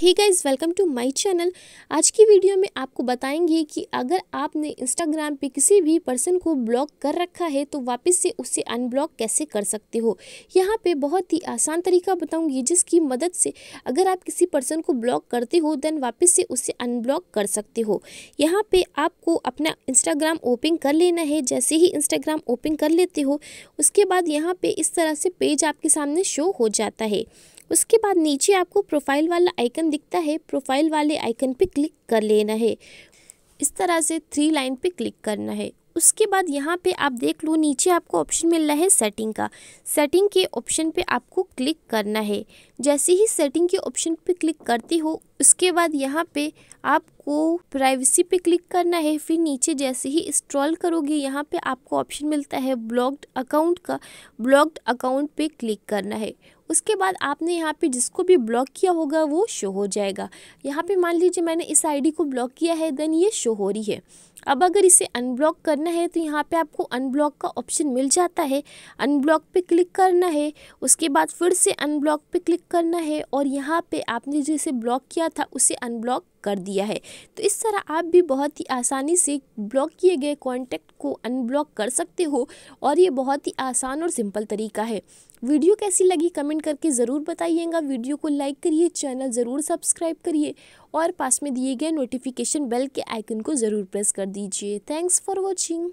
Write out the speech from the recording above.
he guys welcome to my channel आज की video में आपको बताएंगे कि अगर आपने इंस्टाग्राम पे किसी भी पर्सन को ब्लॉक कर रखा है तो वापस से उसे अनब्लॉक कैसे कर सकते हो यहाँ पे बहुत ही आसान तरीका बताऊँगी जिसकी मदद से अगर आप किसी पर्सन को ब्लॉक करते हो देन वापस से उसे अनब्लॉक कर सकते हो यहाँ पर आपको अपना इंस्टाग्राम ओपन कर लेना है जैसे ही इंस्टाग्राम ओपन कर लेते हो उसके बाद यहाँ पर इस तरह से पेज आपके सामने शो हो जाता है उसके बाद नीचे आपको प्रोफाइल वाला आइकन आइकन दिखता है प्रोफाइल वाले आइकन पे क्लिक कर लेना है इस तरह से थ्री लाइन पे क्लिक करना है उसके बाद यहाँ पे आप देख लो नीचे आपको ऑप्शन मिल रहा है सेटिंग का सेटिंग के ऑप्शन पे आपको क्लिक करना है जैसे ही सेटिंग के ऑप्शन पे क्लिक करते हो उसके बाद यहाँ पे आपको प्राइवेसी पे क्लिक करना है फिर नीचे जैसे ही इस्ट्रॉल करोगे यहाँ पे आपको ऑप्शन मिलता है ब्लॉक्ड अकाउंट का ब्लॉक्ड अकाउंट पे क्लिक करना है उसके बाद आपने यहाँ पे जिसको भी ब्लॉक किया होगा वो शो हो जाएगा यहाँ पे मान लीजिए मैंने इस आईडी को ब्लॉक किया है देन ये शो हो रही है अब अगर इसे अनब्लॉक करना है तो यहाँ पे आपको अनब्लॉक का ऑप्शन मिल जाता है अनब्लॉक पे क्लिक करना है उसके बाद फिर से अनब्लॉक पे क्लिक करना है और यहाँ पे आपने जो इसे ब्लॉक किया रहा था उसे अनब्लॉक कर दिया है तो इस तरह आप भी बहुत ही आसानी से ब्लॉक किए गए कॉन्टैक्ट को अनब्लॉक कर सकते हो और ये बहुत ही आसान और सिंपल तरीका है वीडियो कैसी लगी कमेंट करके ज़रूर बताइएगा वीडियो को लाइक करिए चैनल ज़रूर सब्सक्राइब करिए और पास में दिए गए नोटिफिकेशन बेल के आइकन को ज़रूर प्रेस कर दीजिए थैंक्स फॉर वॉचिंग